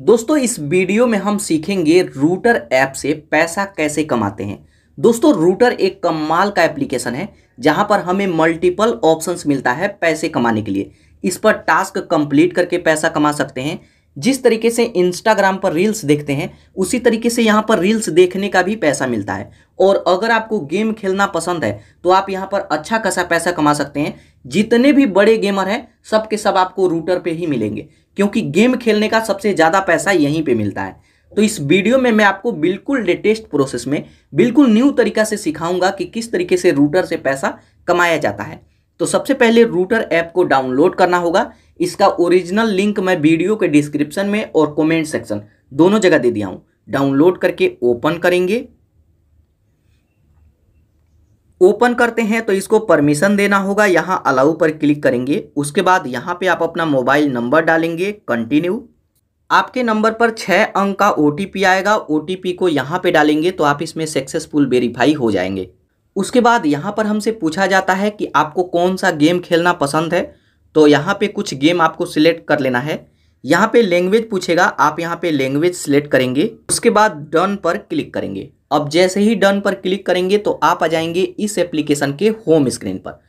दोस्तों इस वीडियो में हम सीखेंगे रूटर ऐप से पैसा कैसे कमाते हैं दोस्तों रूटर एक कमाल का एप्लीकेशन है जहां पर हमें मल्टीपल ऑप्शंस मिलता है पैसे कमाने के लिए इस पर टास्क कंप्लीट करके पैसा कमा सकते हैं जिस तरीके से इंस्टाग्राम पर रील्स देखते हैं उसी तरीके से यहाँ पर रील्स देखने का भी पैसा मिलता है और अगर आपको गेम खेलना पसंद है तो आप यहाँ पर अच्छा खासा पैसा कमा सकते हैं जितने भी बड़े गेमर हैं सब के सब आपको रूटर पे ही मिलेंगे क्योंकि गेम खेलने का सबसे ज़्यादा पैसा यहीं पर मिलता है तो इस वीडियो में मैं आपको बिल्कुल लेटेस्ट प्रोसेस में बिल्कुल न्यू तरीका से सिखाऊंगा कि किस तरीके से रूटर से पैसा कमाया जाता है तो सबसे पहले रूटर ऐप को डाउनलोड करना होगा इसका ओरिजिनल लिंक मैं वीडियो के डिस्क्रिप्शन में और कमेंट सेक्शन दोनों जगह दे दिया हूं डाउनलोड करके ओपन करेंगे ओपन करते हैं तो इसको परमिशन देना होगा यहां अलाउ पर क्लिक करेंगे उसके बाद यहां पे आप अपना मोबाइल नंबर डालेंगे कंटिन्यू आपके नंबर पर छः अंक का ओ आएगा ओ को यहाँ पर डालेंगे तो आप इसमें सक्सेसफुल वेरीफाई हो जाएंगे उसके बाद यहाँ पर हमसे पूछा जाता है कि आपको कौन सा गेम खेलना पसंद है तो यहाँ पे कुछ गेम आपको सिलेक्ट कर लेना है यहाँ पे लैंग्वेज पूछेगा आप यहाँ पे लैंग्वेज सिलेक्ट करेंगे उसके बाद डन पर क्लिक करेंगे अब जैसे ही डन पर क्लिक करेंगे तो आप आ जाएंगे इस एप्लीकेशन के होम स्क्रीन पर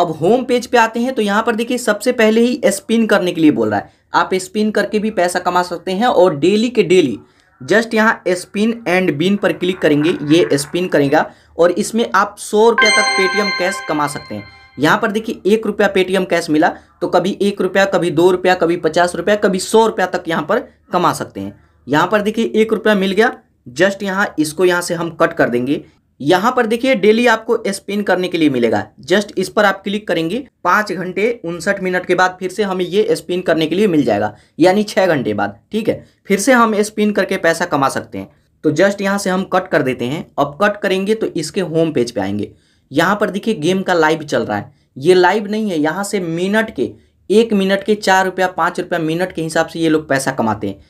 अब होम पेज पे आते हैं तो यहाँ पर देखिए सबसे पहले ही स्पिन करने के लिए बोल रहा है आप स्पिन करके भी पैसा कमा सकते हैं और डेली के डेली जस्ट यहाँ स्पिन एंड बिन पर क्लिक करेंगे ये स्पिन करेगा और इसमें आप सौ रुपया तक पेटीएम कैश कमा सकते हैं यहाँ पर देखिए एक रुपया पेटीएम कैश मिला तो कभी एक रुपया कभी दो रुपया कभी पचास रुपया कभी सौ रुपया तक यहाँ पर कमा सकते हैं यहाँ पर देखिए एक रुपया मिल गया जस्ट यहाँ इसको यहाँ से हम कट कर देंगे यहां पर देखिए डेली आपको स्पिन करने के लिए मिलेगा जस्ट इस पर आप क्लिक करेंगे पांच घंटे उनसठ मिनट के बाद फिर से हमें ये स्पिन करने के लिए मिल जाएगा यानी छह घंटे बाद ठीक है फिर से हम स्पिन करके पैसा कमा सकते हैं तो जस्ट यहाँ से हम कट कर देते हैं अब कट करेंगे तो इसके होम पेज पे आएंगे यहाँ पर देखिए गेम का लाइव चल रहा है ये लाइव नहीं है यहां से मिनट के एक मिनट के चार रुपया पांच रुपया मिनट के हिसाब से ये लोग पैसा कमाते हैं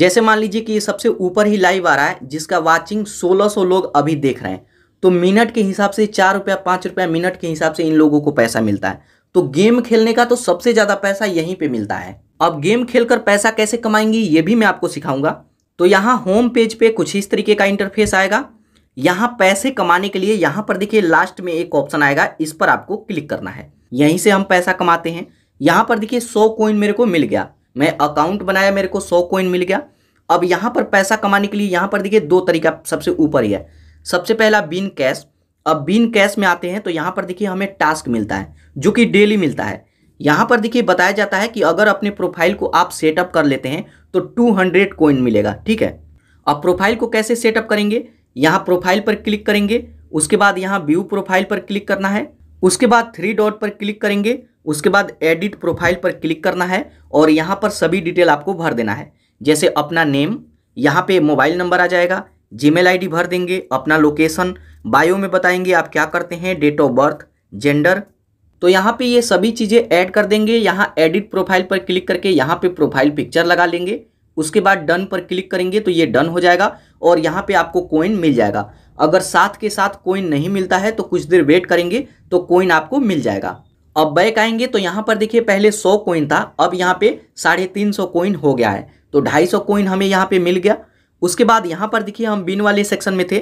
जैसे मान लीजिए कि ये सबसे ऊपर ही लाइव आ रहा है जिसका वाचिंग 1600 लोग अभी देख रहे हैं तो मिनट के हिसाब से चार रुपया पाँच रुपया मिनट के हिसाब से इन लोगों को पैसा मिलता है तो गेम खेलने का तो सबसे ज़्यादा पैसा यहीं पे मिलता है अब गेम खेलकर पैसा कैसे कमाएंगी ये भी मैं आपको सिखाऊंगा तो यहाँ होम पेज पे कुछ इस तरीके का इंटरफेस आएगा यहाँ पैसे कमाने के लिए यहाँ पर देखिए लास्ट में एक ऑप्शन आएगा इस पर आपको क्लिक करना है यहीं से हम पैसा कमाते हैं यहाँ पर देखिए सौ कोइन मेरे को मिल गया मैं अकाउंट बनाया मेरे को सौ कोइन मिल गया अब यहाँ पर पैसा कमाने के लिए यहाँ पर देखिए दो तरीका सबसे ऊपर ही है सबसे पहला बीन कैश अब बीन कैश में आते हैं तो यहाँ पर देखिए हमें टास्क मिलता है जो कि डेली मिलता है यहाँ पर देखिए बताया जाता है कि अगर अपने प्रोफाइल को आप सेटअप कर लेते हैं तो 200 कोइन मिलेगा ठीक है अब प्रोफाइल को कैसे सेटअप करेंगे यहाँ प्रोफाइल पर क्लिक करेंगे उसके बाद यहाँ व्यू प्रोफाइल पर क्लिक करना है उसके बाद थ्री डॉट पर क्लिक करेंगे उसके बाद एडिट प्रोफाइल पर क्लिक करना है और यहाँ पर सभी डिटेल आपको भर देना है जैसे अपना नेम यहाँ पे मोबाइल नंबर आ जाएगा जीमेल आईडी भर देंगे अपना लोकेशन बायो में बताएंगे आप क्या करते हैं डेट ऑफ बर्थ जेंडर तो यहाँ पे ये सभी चीज़ें ऐड कर देंगे यहाँ एडिट प्रोफाइल पर क्लिक करके यहाँ पे प्रोफाइल पिक्चर लगा लेंगे उसके बाद डन पर क्लिक करेंगे तो ये डन हो जाएगा और यहाँ पे आपको कोइन मिल जाएगा अगर साथ के साथ कोइन नहीं मिलता है तो कुछ देर वेट करेंगे तो कोइन आपको मिल जाएगा अब बैक आएंगे तो यहाँ पर देखिए पहले सौ कोइन था अब यहाँ पर साढ़े तीन सौ कोइन हो गया है तो ढाई सौ कोइन हमें यहाँ पर मिल गया उसके बाद यहाँ पर देखिए हम बिन वाले सेक्शन में थे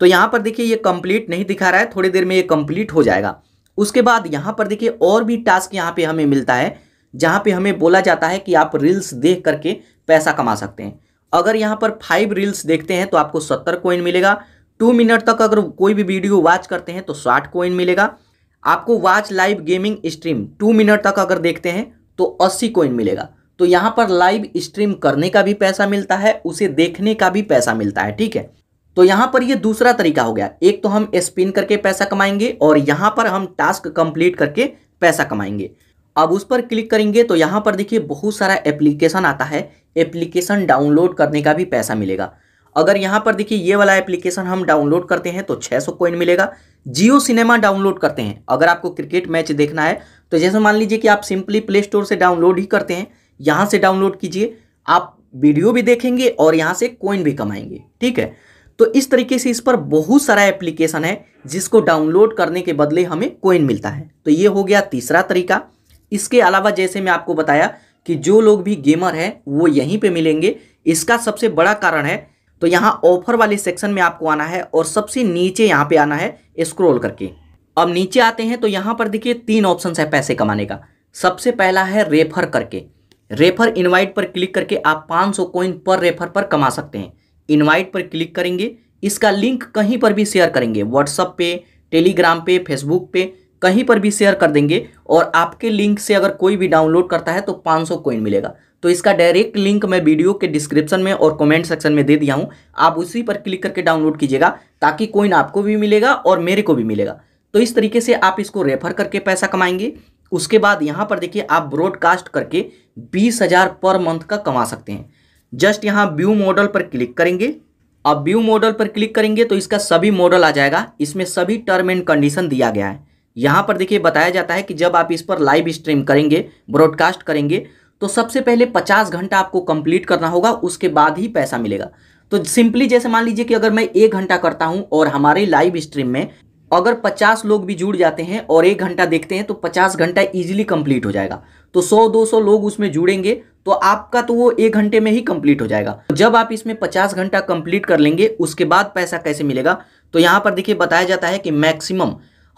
तो यहाँ पर देखिए ये कंप्लीट नहीं दिखा रहा है थोड़ी देर में ये कंप्लीट हो जाएगा उसके बाद यहाँ पर देखिए और भी टास्क यहाँ पे हमें मिलता है जहाँ पे हमें बोला जाता है कि आप रील्स देख करके पैसा कमा सकते हैं अगर यहाँ पर फाइव रील्स देखते हैं तो आपको सत्तर कोइन मिलेगा टू मिनट तक अगर कोई भी वीडियो वॉच करते हैं तो साठ कोइन मिलेगा आपको watch live gaming stream two minute तक अगर देखते हैं तो अस्सी कोइन मिलेगा तो यहाँ पर लाइव स्ट्रीम करने का भी पैसा मिलता है उसे देखने का भी पैसा मिलता है ठीक है तो यहाँ पर ये दूसरा तरीका हो गया एक तो हम स्पिन करके पैसा कमाएंगे और यहाँ पर हम टास्क कंप्लीट करके पैसा कमाएंगे अब उस पर क्लिक करेंगे तो यहाँ पर देखिए बहुत सारा एप्लीकेशन आता है एप्लीकेशन डाउनलोड करने का भी पैसा मिलेगा अगर यहाँ पर देखिए ये वाला एप्लीकेशन हम डाउनलोड करते हैं तो 600 सौ कोइन मिलेगा जियो सिनेमा डाउनलोड करते हैं अगर आपको क्रिकेट मैच देखना है तो जैसे मान लीजिए कि आप सिंपली प्ले स्टोर से डाउनलोड ही करते हैं यहाँ से डाउनलोड कीजिए आप वीडियो भी देखेंगे और यहाँ से कोइन भी कमाएंगे ठीक है तो इस तरीके से इस पर बहुत सारा एप्लीकेशन है जिसको डाउनलोड करने के बदले हमें कॉइन मिलता है तो ये हो गया तीसरा तरीका इसके अलावा जैसे मैं आपको बताया कि जो लोग भी गेमर हैं वो यहीं पे मिलेंगे इसका सबसे बड़ा कारण है तो यहाँ ऑफर वाले सेक्शन में आपको आना है और सबसे नीचे यहाँ पे आना है स्क्रोल करके अब नीचे आते हैं तो यहाँ पर देखिए तीन ऑप्शन है पैसे कमाने का सबसे पहला है रेफर करके रेफर इनवाइट पर क्लिक करके आप 500 कॉइन पर रेफर पर कमा सकते हैं इनवाइट पर क्लिक करेंगे इसका लिंक कहीं पर भी शेयर करेंगे व्हाट्सअप पे टेलीग्राम पे फेसबुक पे कहीं पर भी शेयर कर देंगे और आपके लिंक से अगर कोई भी डाउनलोड करता है तो 500 कॉइन मिलेगा तो इसका डायरेक्ट लिंक मैं वीडियो के डिस्क्रिप्शन में और कमेंट सेक्शन में दे दिया हूँ आप उसी पर क्लिक करके डाउनलोड कीजिएगा ताकि कोइन आपको भी मिलेगा और मेरे को भी मिलेगा तो इस तरीके से आप इसको रेफर करके पैसा कमाएंगे उसके बाद यहाँ पर देखिए आप ब्रॉडकास्ट करके बीस हज़ार पर मंथ का कमा सकते हैं जस्ट यहाँ व्यू मॉडल पर क्लिक करेंगे अब व्यू मॉडल पर क्लिक करेंगे तो इसका सभी मॉडल आ जाएगा इसमें सभी टर्म एंड कंडीशन दिया गया है यहाँ पर देखिए बताया जाता है कि जब आप इस पर लाइव स्ट्रीम करेंगे ब्रॉडकास्ट करेंगे तो सबसे पहले पचास घंटा आपको कंप्लीट करना होगा उसके बाद ही पैसा मिलेगा तो सिंपली जैसे मान लीजिए कि अगर मैं एक घंटा करता हूं और हमारे लाइव स्ट्रीम में तो अगर 50 लोग भी जुड़ जाते हैं और एक घंटा देखते हैं तो 50 घंटा इजीली कंप्लीट हो जाएगा तो 100-200 लोग उसमें जुड़ेंगे तो आपका तो वो एक घंटे में ही कंप्लीट हो जाएगा जब आप इसमें 50 घंटा कंप्लीट कर लेंगे उसके बाद पैसा कैसे मिलेगा तो यहाँ पर देखिए बताया जाता है कि मैक्सिमम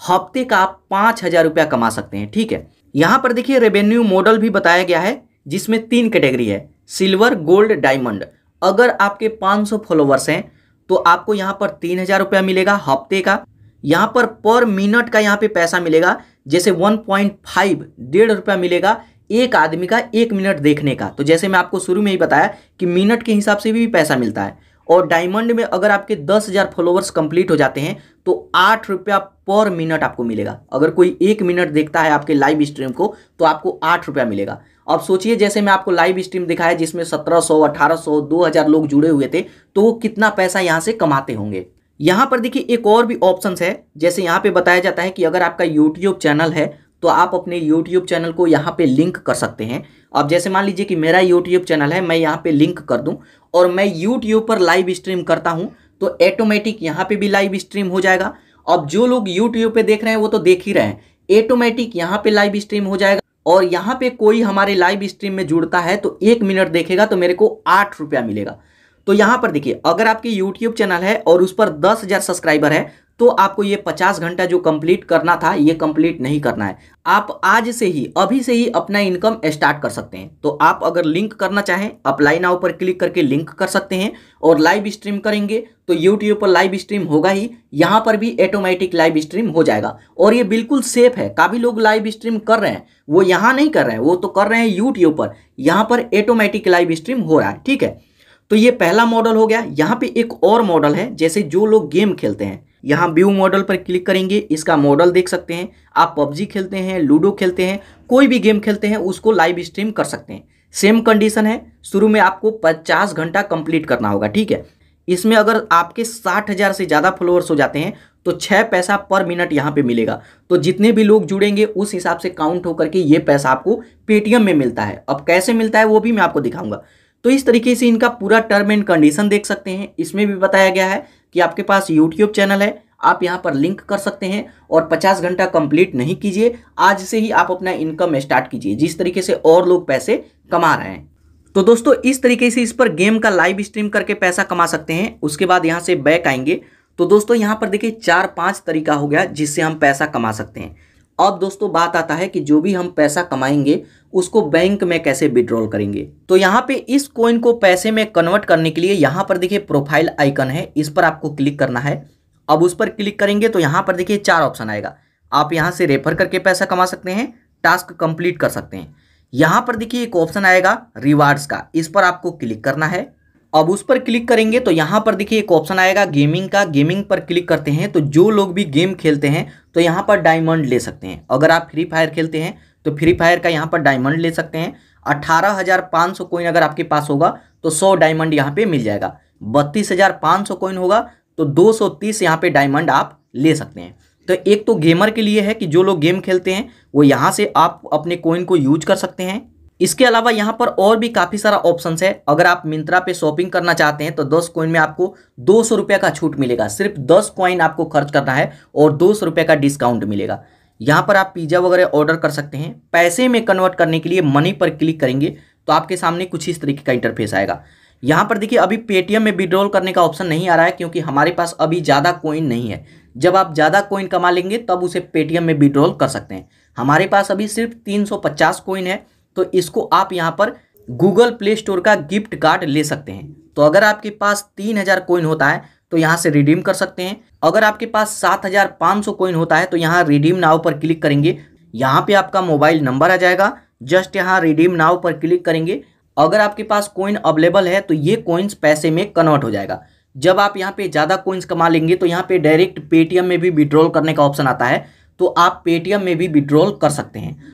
हफ्ते का आप पाँच हज़ार रुपया कमा सकते हैं ठीक है यहाँ पर देखिए रेवेन्यू मॉडल भी बताया गया है जिसमें तीन कैटेगरी है सिल्वर गोल्ड डायमंड अगर आपके पाँच फॉलोवर्स हैं तो आपको यहाँ पर तीन हज़ार रुपया मिलेगा हफ्ते का यहाँ पर पर मिनट का यहाँ पे पैसा मिलेगा जैसे 1.5 पॉइंट फाइव डेढ़ रुपया मिलेगा एक आदमी का एक मिनट देखने का तो जैसे मैं आपको शुरू में ही बताया कि मिनट के हिसाब से भी पैसा मिलता है और डायमंड में अगर आपके दस हज़ार फॉलोअर्स कंप्लीट हो जाते हैं तो आठ रुपया पर मिनट आपको मिलेगा अगर कोई एक मिनट देखता है आपके लाइव स्ट्रीम को तो आपको आठ रुपया मिलेगा अब सोचिए जैसे मैं आपको लाइव स्ट्रीम दिखाया जिसमें सत्रह सौ अठारह सौ दो हज़ार लोग जुड़े हुए थे तो वो कितना पैसा यहाँ से कमाते होंगे यहाँ पर देखिए एक और भी ऑप्शन है जैसे यहाँ पे बताया जाता है कि अगर आपका यूट्यूब चैनल है तो आप अपने यूट्यूब चैनल को यहाँ पे लिंक कर सकते हैं अब जैसे मान लीजिए कि मेरा यूट्यूब चैनल है मैं यहाँ पे लिंक कर दूँ और मैं यूट्यूब पर लाइव स्ट्रीम करता हूँ तो ऑटोमेटिक यहाँ पे भी लाइव स्ट्रीम हो जाएगा अब जो लोग यूट्यूब पे देख रहे हैं वो तो देख ही रहे हैं ऐटोमेटिक यहाँ पे लाइव स्ट्रीम हो जाएगा और यहाँ पे कोई हमारे लाइव स्ट्रीम में जुड़ता है तो एक मिनट देखेगा तो मेरे को आठ रुपया मिलेगा तो यहां पर देखिए अगर आपकी यूट्यूब चैनल है और उस पर दस हजार सब्सक्राइबर है तो आपको ये 50 घंटा जो कंप्लीट करना था ये कंप्लीट नहीं करना है आप आज से ही अभी से ही अपना इनकम स्टार्ट कर सकते हैं तो आप अगर लिंक करना चाहें अप्लाई नाउ पर क्लिक करके लिंक कर सकते हैं और लाइव स्ट्रीम करेंगे तो यूट्यूब पर लाइव स्ट्रीम होगा ही यहाँ पर भी ऑटोमेटिक लाइव स्ट्रीम हो जाएगा और ये बिल्कुल सेफ है काफ़ी लोग लाइव स्ट्रीम कर रहे हैं वो यहाँ नहीं कर रहे हैं वो तो कर रहे हैं यूट्यूब पर यहाँ पर ऑटोमेटिक लाइव स्ट्रीम हो रहा है ठीक है तो ये पहला मॉडल हो गया यहाँ पे एक और मॉडल है जैसे जो लोग गेम खेलते हैं यहाँ व्यू मॉडल पर क्लिक करेंगे इसका मॉडल देख सकते हैं आप पबजी खेलते हैं लूडो खेलते हैं कोई भी गेम खेलते हैं उसको लाइव स्ट्रीम कर सकते हैं सेम कंडीशन है शुरू में आपको 50 घंटा कंप्लीट करना होगा ठीक है इसमें अगर आपके साठ हज़ार से ज़्यादा फॉलोअर्स हो जाते हैं तो छः पैसा पर मिनट यहाँ पे मिलेगा तो जितने भी लोग जुड़ेंगे उस हिसाब से काउंट होकर के ये पैसा आपको पेटीएम में मिलता है अब कैसे मिलता है वो भी मैं आपको दिखाऊंगा तो इस तरीके से इनका पूरा टर्म एंड कंडीशन देख सकते हैं इसमें भी बताया गया है कि आपके पास यूट्यूब चैनल है आप यहाँ पर लिंक कर सकते हैं और 50 घंटा कंप्लीट नहीं कीजिए आज से ही आप अपना इनकम स्टार्ट कीजिए जिस तरीके से और लोग पैसे कमा रहे हैं तो दोस्तों इस तरीके से इस पर गेम का लाइव स्ट्रीम करके पैसा कमा सकते हैं उसके बाद यहाँ से बैक आएंगे तो दोस्तों यहाँ पर देखिए चार पाँच तरीका हो गया जिससे हम पैसा कमा सकते हैं अब दोस्तों बात आता है कि जो भी हम पैसा कमाएंगे उसको बैंक में कैसे विड्रॉल करेंगे तो यहाँ पे इस कोइन को पैसे में कन्वर्ट करने के लिए यहाँ पर देखिए प्रोफाइल आइकन है इस पर आपको क्लिक करना है अब उस पर क्लिक करेंगे तो यहाँ पर देखिए चार ऑप्शन आएगा आप यहाँ से रेफर करके पैसा कमा सकते हैं टास्क कंप्लीट कर सकते हैं यहाँ पर देखिए एक ऑप्शन आएगा रिवार्ड्स का इस पर आपको क्लिक करना है अब उस पर क्लिक करेंगे तो यहाँ पर देखिए एक ऑप्शन आएगा गेमिंग का गेमिंग पर क्लिक करते हैं तो जो लोग भी गेम खेलते हैं तो यहाँ पर डायमंड ले सकते हैं अगर आप फ्री फायर खेलते हैं तो फ्री फायर का यहाँ पर डायमंड ले सकते हैं अट्ठारह हज़ार पाँच सौ कोइन अगर आपके पास होगा तो सौ डायमंड यहाँ पे मिल जाएगा बत्तीस हज़ार पाँच सौ कोइन होगा तो दो सौ तीस यहाँ पर डायमंड आप ले सकते हैं तो एक तो गेमर के लिए है कि जो लोग गेम खेलते हैं वो यहाँ से आप अपने कोइन को यूज कर सकते हैं इसके अलावा यहाँ पर और भी काफ़ी सारा ऑप्शन है अगर आप मिंत्रा पे शॉपिंग करना चाहते हैं तो दस कॉइन में आपको दो सौ रुपये का छूट मिलेगा सिर्फ दस कॉइन आपको खर्च करना है और दो सौ रुपये का डिस्काउंट मिलेगा यहाँ पर आप पिज़्ज़ा वगैरह ऑर्डर कर सकते हैं पैसे में कन्वर्ट करने के लिए मनी पर क्लिक करेंगे तो आपके सामने कुछ इस तरीके का इंटरफेस आएगा यहाँ पर देखिए अभी पेटीएम में विड्रॉल करने का ऑप्शन नहीं आ रहा है क्योंकि हमारे पास अभी ज़्यादा कोइन नहीं है जब आप ज़्यादा कोइन कमा लेंगे तब उसे पेटीएम में विड्रॉल कर सकते हैं हमारे पास अभी सिर्फ तीन सौ पचास कोइन है तो इसको आप यहाँ पर गूगल प्ले स्टोर का गिफ्ट कार्ड ले सकते हैं तो अगर आपके पास तीन हज़ार कोइन होता है तो यहाँ से रिडीम कर सकते हैं अगर आपके पास सात हज़ार पाँच सौ कोइन होता है तो यहाँ रिडीम नाव पर क्लिक करेंगे यहाँ पे आपका मोबाइल नंबर आ जाएगा जस्ट यहाँ रिडीम नाव पर क्लिक करेंगे अगर आपके पास कोइन अवेलेबल है तो ये कोइंस पैसे में कन्वर्ट हो जाएगा जब आप यहाँ पे ज़्यादा कोइंस कमा लेंगे तो यहाँ पे डायरेक्ट पेटीएम में भी विड्रॉल करने का ऑप्शन आता है तो आप पेटीएम में भी विड्रॉल कर सकते हैं